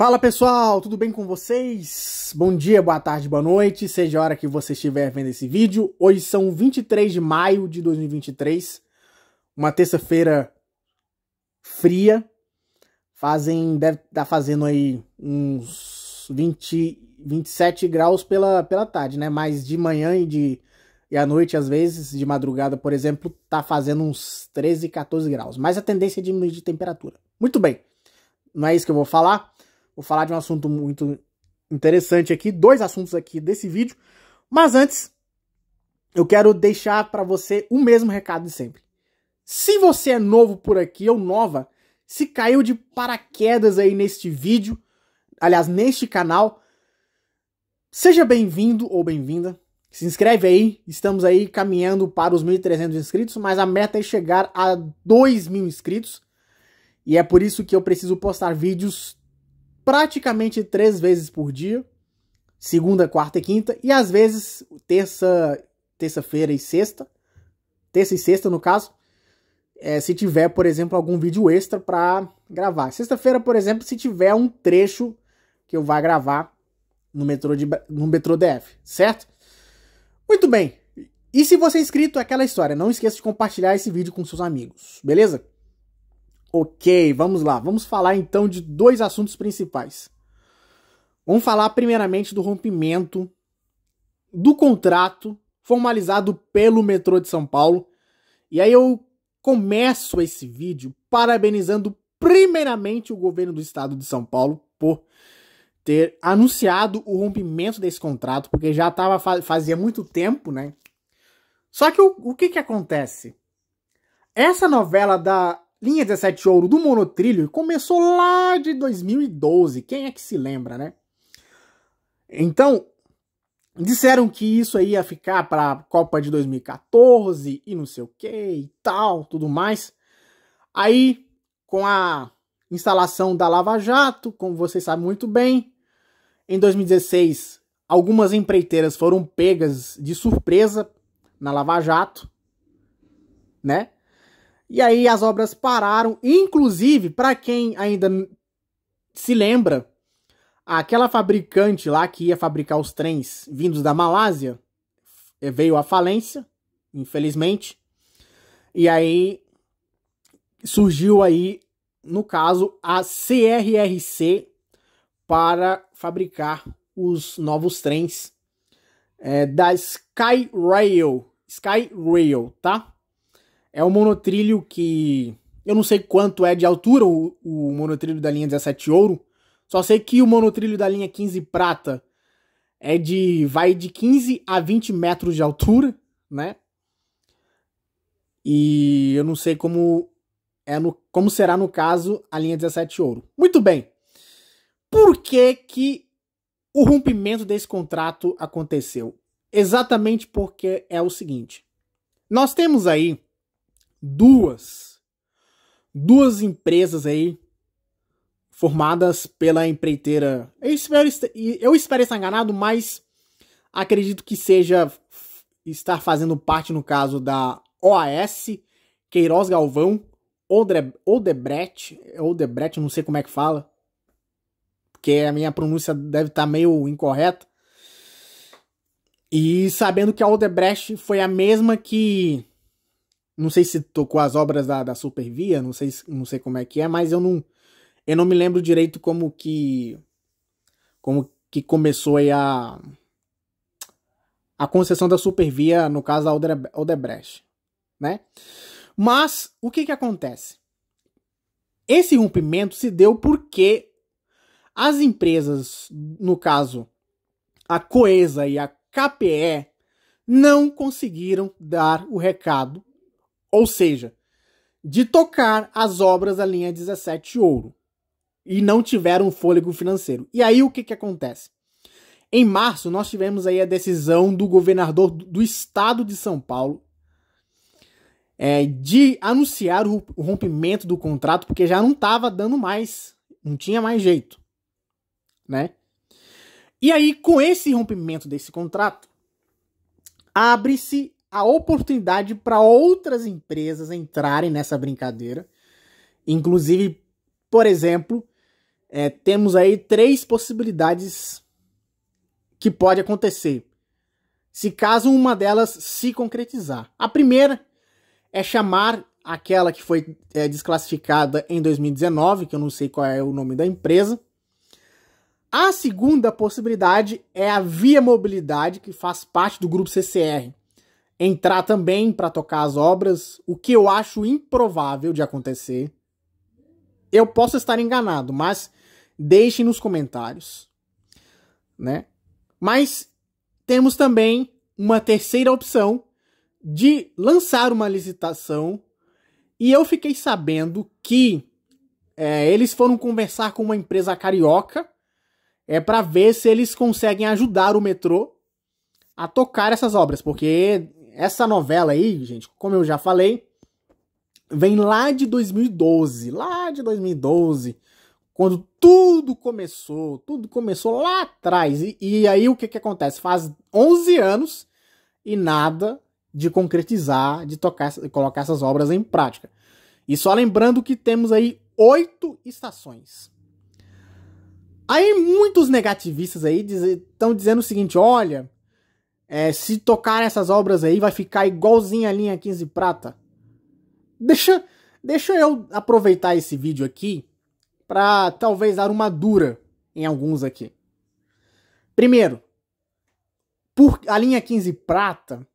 Fala pessoal, tudo bem com vocês? Bom dia, boa tarde, boa noite, seja a hora que você estiver vendo esse vídeo. Hoje são 23 de maio de 2023, uma terça-feira fria. Fazem, deve estar tá fazendo aí uns 20, 27 graus pela, pela tarde, né? Mas de manhã e de e à noite, às vezes, de madrugada, por exemplo, tá fazendo uns 13, 14 graus. Mas a tendência é diminuir de temperatura. Muito bem, não é isso que eu vou falar. Vou falar de um assunto muito interessante aqui, dois assuntos aqui desse vídeo. Mas antes, eu quero deixar para você o mesmo recado de sempre. Se você é novo por aqui ou nova, se caiu de paraquedas aí neste vídeo, aliás, neste canal, seja bem-vindo ou bem-vinda. Se inscreve aí, estamos aí caminhando para os 1.300 inscritos, mas a meta é chegar a 2.000 inscritos. E é por isso que eu preciso postar vídeos praticamente três vezes por dia, segunda, quarta e quinta, e às vezes terça, terça-feira e sexta, terça e sexta no caso, é, se tiver, por exemplo, algum vídeo extra para gravar. Sexta-feira, por exemplo, se tiver um trecho que eu vá gravar no metrô, de, no metrô DF, certo? Muito bem. E se você é inscrito, é aquela história. Não esqueça de compartilhar esse vídeo com seus amigos, beleza? Ok, vamos lá. Vamos falar então de dois assuntos principais. Vamos falar primeiramente do rompimento do contrato formalizado pelo metrô de São Paulo. E aí eu começo esse vídeo parabenizando primeiramente o governo do estado de São Paulo por ter anunciado o rompimento desse contrato, porque já tava, fazia muito tempo, né? Só que o, o que que acontece? Essa novela da linha 17 ouro do monotrilho começou lá de 2012. Quem é que se lembra, né? Então, disseram que isso aí ia ficar para a Copa de 2014 e não sei o que e tal, tudo mais. Aí, com a instalação da Lava Jato, como vocês sabem muito bem, em 2016, algumas empreiteiras foram pegas de surpresa na Lava Jato, né? E aí as obras pararam, inclusive, para quem ainda se lembra, aquela fabricante lá que ia fabricar os trens vindos da Malásia é, veio à falência, infelizmente. E aí surgiu aí, no caso, a CRRC para fabricar os novos trens é, da Sky Rail, Sky Rail, tá? É um monotrilho que eu não sei quanto é de altura o, o monotrilho da linha 17 ouro, só sei que o monotrilho da linha 15 prata é de vai de 15 a 20 metros de altura, né? E eu não sei como é no, como será no caso a linha 17 ouro. Muito bem. Por que que o rompimento desse contrato aconteceu? Exatamente porque é o seguinte. Nós temos aí duas duas empresas aí formadas pela empreiteira. Eu espero, eu espero estar enganado, mas acredito que seja estar fazendo parte, no caso, da OAS, Queiroz Galvão, Odre, Odebrecht, Odebrecht, não sei como é que fala, porque a minha pronúncia deve estar meio incorreta. E sabendo que a Odebrecht foi a mesma que não sei se tocou as obras da, da Supervia, não sei, não sei como é que é, mas eu não, eu não me lembro direito como que como que começou a a concessão da Supervia, no caso da Odebrecht, né? Mas o que que acontece? Esse rompimento se deu porque as empresas, no caso a Coesa e a KPE, não conseguiram dar o recado ou seja, de tocar as obras da linha 17 Ouro e não tiveram fôlego financeiro. E aí o que, que acontece? Em março, nós tivemos aí a decisão do governador do estado de São Paulo é, de anunciar o rompimento do contrato, porque já não estava dando mais, não tinha mais jeito. Né? E aí, com esse rompimento desse contrato, abre-se a oportunidade para outras empresas entrarem nessa brincadeira. Inclusive, por exemplo, é, temos aí três possibilidades que pode acontecer. Se caso uma delas se concretizar. A primeira é chamar aquela que foi é, desclassificada em 2019, que eu não sei qual é o nome da empresa. A segunda possibilidade é a Via Mobilidade, que faz parte do grupo CCR entrar também para tocar as obras, o que eu acho improvável de acontecer. Eu posso estar enganado, mas deixem nos comentários, né? Mas temos também uma terceira opção de lançar uma licitação e eu fiquei sabendo que é, eles foram conversar com uma empresa carioca é para ver se eles conseguem ajudar o metrô a tocar essas obras, porque essa novela aí, gente, como eu já falei, vem lá de 2012, lá de 2012, quando tudo começou, tudo começou lá atrás. E, e aí o que, que acontece? Faz 11 anos e nada de concretizar, de tocar, de colocar essas obras em prática. E só lembrando que temos aí oito estações. Aí muitos negativistas aí estão dizendo o seguinte: olha, é, se tocar essas obras aí, vai ficar igualzinho a linha 15 prata. Deixa, deixa eu aproveitar esse vídeo aqui para talvez dar uma dura em alguns aqui. Primeiro, por a linha 15 prata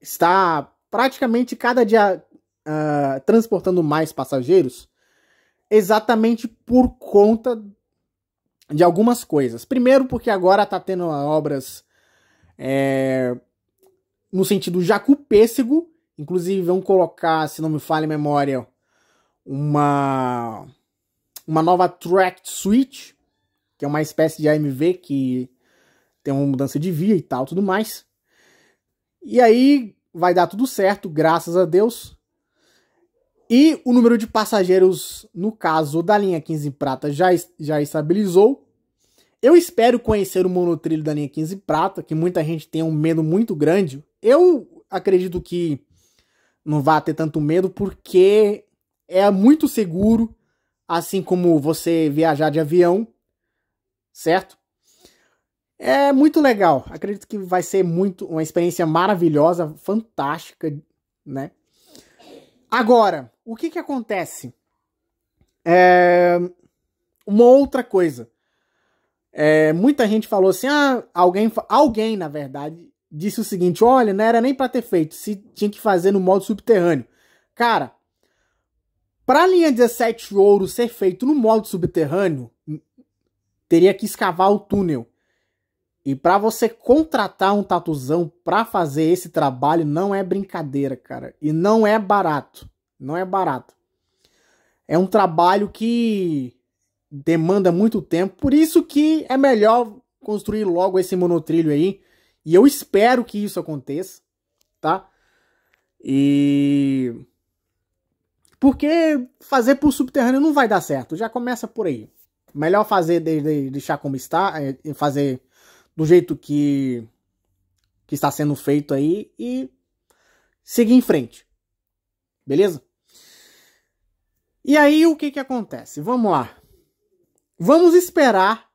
está praticamente cada dia uh, transportando mais passageiros, exatamente por conta de algumas coisas. Primeiro, porque agora está tendo obras é, no sentido jacu pêssego. Inclusive, vão colocar, se não me falha a memória, uma, uma nova track Switch, que é uma espécie de AMV que tem uma mudança de via e tal, tudo mais. E aí vai dar tudo certo, graças a Deus. E o número de passageiros, no caso da linha 15 Prata, já, já estabilizou. Eu espero conhecer o monotrilho da linha 15 prata, que muita gente tem um medo muito grande. Eu acredito que não vá ter tanto medo porque é muito seguro, assim como você viajar de avião, certo? É muito legal. Acredito que vai ser muito uma experiência maravilhosa, fantástica, né? Agora, o que que acontece? É... Uma outra coisa. É, muita gente falou assim, ah, alguém, alguém na verdade disse o seguinte, olha, não era nem para ter feito, se tinha que fazer no modo subterrâneo. Cara, para a linha 17 ouro ser feito no modo subterrâneo, hum, teria que escavar o túnel. E para você contratar um tatuzão para fazer esse trabalho não é brincadeira, cara, e não é barato. Não é barato. É um trabalho que demanda muito tempo, por isso que é melhor construir logo esse monotrilho aí. E eu espero que isso aconteça, tá? E porque fazer por subterrâneo não vai dar certo, já começa por aí. Melhor fazer desde deixar como está, é, fazer do jeito que que está sendo feito aí e seguir em frente. Beleza? E aí o que que acontece? Vamos lá. Vamos esperar.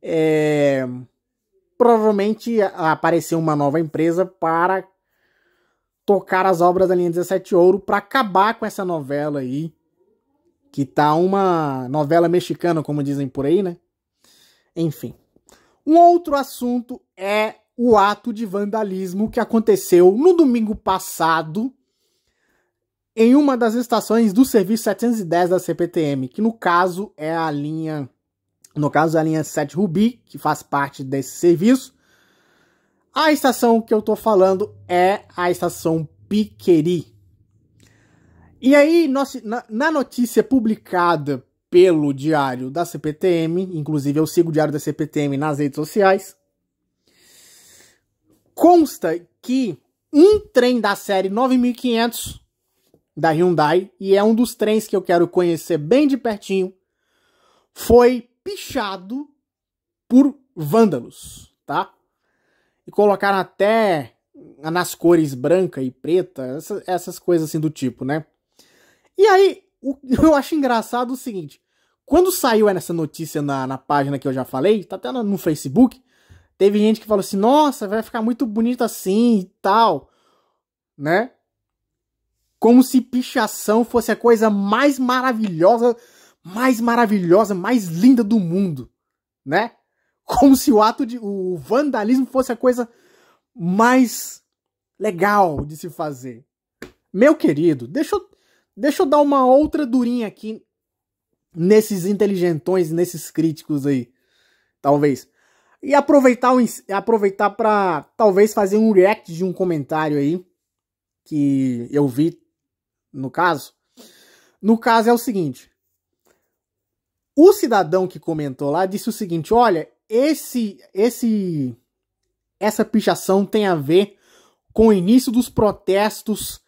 É, provavelmente aparecer uma nova empresa para tocar as obras da linha 17 Ouro para acabar com essa novela aí. Que tá uma novela mexicana, como dizem por aí, né? Enfim. Um outro assunto é o ato de vandalismo que aconteceu no domingo passado em uma das estações do serviço 710 da CPTM, que no caso é a linha no caso é a linha 7 Ruby, que faz parte desse serviço. A estação que eu estou falando é a estação Piqueri. E aí, na notícia publicada pelo diário da CPTM, inclusive eu sigo o diário da CPTM nas redes sociais, consta que um trem da série 9500 da Hyundai, e é um dos trens que eu quero conhecer bem de pertinho, foi pichado por vândalos, tá? E colocaram até nas cores branca e preta, essas, essas coisas assim do tipo, né? E aí, o, eu acho engraçado o seguinte, quando saiu essa notícia na, na página que eu já falei, tá até no, no Facebook, teve gente que falou assim, nossa, vai ficar muito bonito assim e tal, né? Como se pichação fosse a coisa mais maravilhosa, mais maravilhosa, mais linda do mundo, né? Como se o ato de o vandalismo fosse a coisa mais legal de se fazer. Meu querido, deixa eu, deixa eu dar uma outra durinha aqui nesses inteligentões, nesses críticos aí, talvez. E aproveitar aproveitar para talvez fazer um react de um comentário aí que eu vi no caso. No caso é o seguinte: o cidadão que comentou lá disse o seguinte: olha, esse, esse, essa pichação tem a ver com o início dos protestos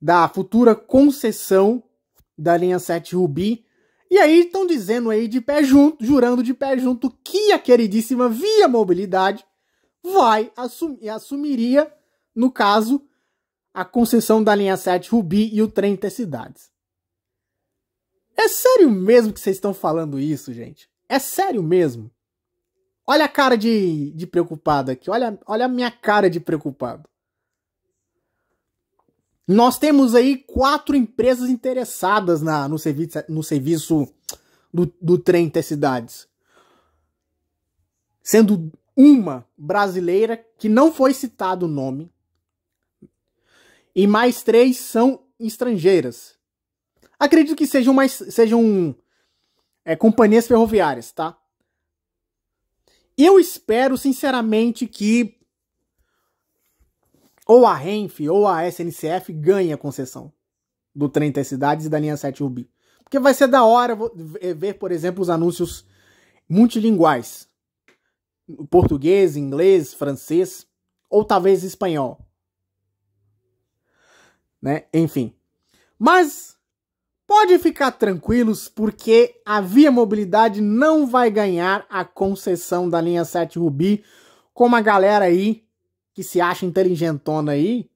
da futura concessão da linha 7 Rubi. E aí estão dizendo aí de pé junto, jurando de pé junto que a queridíssima Via Mobilidade vai assumir, assumiria, no caso, a concessão da linha 7 Rubi e o trem cidades. É sério mesmo que vocês estão falando isso, gente? É sério mesmo? Olha a cara de, de preocupado aqui. Olha, olha a minha cara de preocupado. Nós temos aí quatro empresas interessadas na, no serviço, no serviço do, do trem cidades, Sendo uma brasileira, que não foi citado o nome, e mais três são estrangeiras. Acredito que sejam mais sejam é, companhias ferroviárias, tá? Eu espero sinceramente que ou a Renfe ou a SNCF ganhe a concessão do trem das cidades e da linha 7 Ubi, Porque vai ser da hora ver, por exemplo, os anúncios multilinguais. Português, inglês, francês ou talvez espanhol né? Enfim. Mas pode ficar tranquilos porque a Via Mobilidade não vai ganhar a concessão da linha 7 Rubi, como a galera aí que se acha inteligentona aí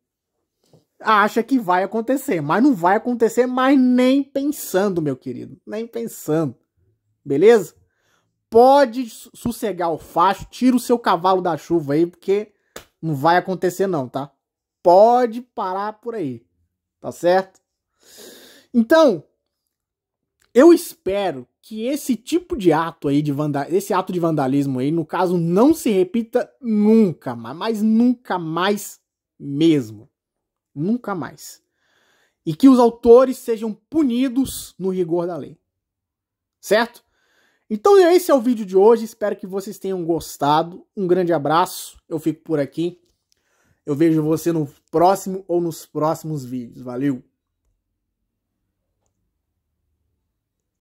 acha que vai acontecer, mas não vai acontecer mais nem pensando, meu querido, nem pensando. Beleza? Pode sossegar o facho, tira o seu cavalo da chuva aí, porque não vai acontecer não, tá? Pode parar por aí tá certo? Então, eu espero que esse tipo de ato aí de vanda esse ato de vandalismo aí, no caso, não se repita nunca, mas nunca mais mesmo. Nunca mais. E que os autores sejam punidos no rigor da lei. Certo? Então esse é o vídeo de hoje, espero que vocês tenham gostado. Um grande abraço. Eu fico por aqui. Eu vejo você no próximo ou nos próximos vídeos. Valeu!